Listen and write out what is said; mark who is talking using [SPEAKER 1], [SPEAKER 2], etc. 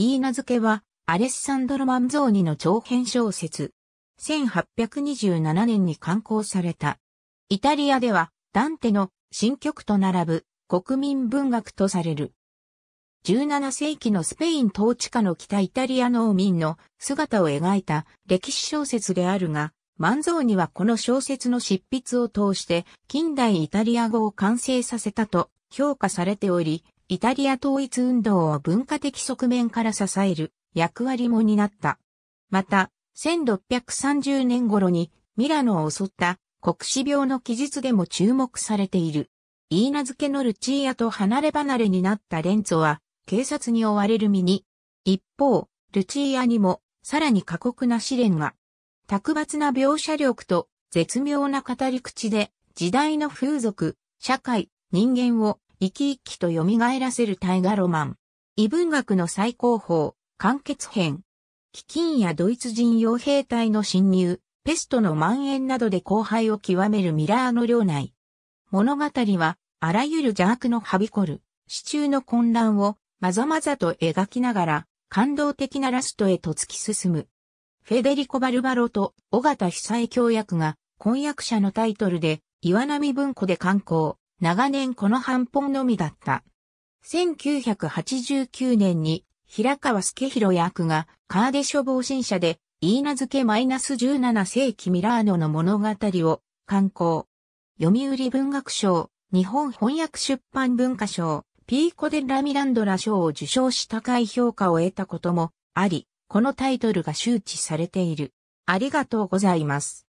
[SPEAKER 1] いい名付けは、アレッサンドロ・マンゾーニの長編小説。1827年に刊行された。イタリアでは、ダンテの新曲と並ぶ国民文学とされる。17世紀のスペイン統治下の北イタリア農民の姿を描いた歴史小説であるが、マンゾーニはこの小説の執筆を通して近代イタリア語を完成させたと評価されており、イタリア統一運動を文化的側面から支える役割も担った。また、1630年頃にミラノを襲った国史病の記述でも注目されている。言い名付けのルチーアと離れ離れになったレンツォは警察に追われる身に。一方、ルチーアにもさらに過酷な試練が。卓抜な描写力と絶妙な語り口で時代の風俗、社会、人間を生き生きと蘇らせる大河ロマン。異文学の最高峰、完結編。飢饉やドイツ人傭兵隊の侵入、ペストの蔓延などで荒廃を極めるミラーの領内。物語は、あらゆる邪悪のはびこる、市中の混乱を、まざまざと描きながら、感動的なラストへと突き進む。フェデリコ・バルバロと尾形久災協役が、婚約者のタイトルで、岩波文庫で刊行。長年この半本のみだった。1989年に平川助弘役がカーデショ防振者で言い名付け -17 世紀ミラーノの物語を刊行。読売文学賞、日本翻訳出版文化賞、ピーコデラ・ミランドラ賞を受賞し高い評価を得たこともあり、このタイトルが周知されている。ありがとうございます。